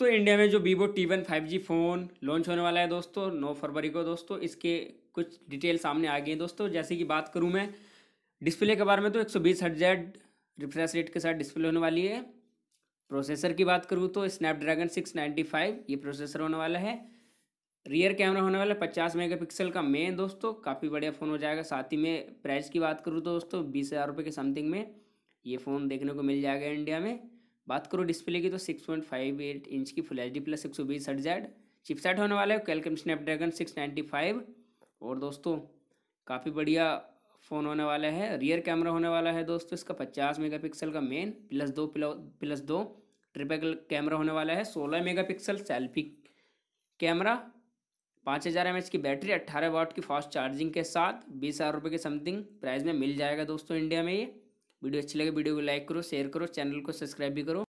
दोस्तों इंडिया में जो Vivo T one five G phone launch होने वाला है दोस्तों नौ फरवरी को दोस्तों इसके कुछ डिटेल सामने आ गए हैं दोस्तों जैसे कि बात करूँ मैं डिस्प्ले के बारे में तो एक सौ बीस रिफ्रेश रेट के साथ डिस्प्ले होने वाली है प्रोसेसर की बात करूँ तो स्नैपड्रैगन सिक्स नाइन्टी फाइव ये प्रोसेसर होने वाला है रियर कैमरा होने वाला है पचास पिक्सल का मेन दोस्तों काफ़ी बढ़िया फ़ोन हो जाएगा साथ ही में प्राइस की बात करूँ तो दोस्तों बीस हज़ार रुपये के समथिंग में ये फ़ोन देखने को मिल जाएगा इंडिया में बात करूँ डिस्प्ले की तो six point five eight inch की फुल एच डी प्लस एक सौ बीस हट जैड चिपसेट होने वाला है Qualcomm Snapdragon six ninety five और दोस्तों काफ़ी बढ़िया फ़ोन होने वाला है रियर कैमरा होने वाला है दोस्तों इसका पचास मेगापिक्सल का मेन प्लस दो प्लस दो ट्रिपल कैमरा होने वाला है सोलह मेगापिक्सल सेल्फी कैमरा पाँच हज़ार एम की बैटरी अट्ठारह वाट की फास्ट चार्जिंग के साथ बीस हज़ार रुपये के समथिंग प्राइस में मिल जाएगा दोस्तों इंडिया में ये वीडियो अच्छी लगे वीडियो को लाइक करो शेयर करो चैनल को सब्सक्राइब भी करो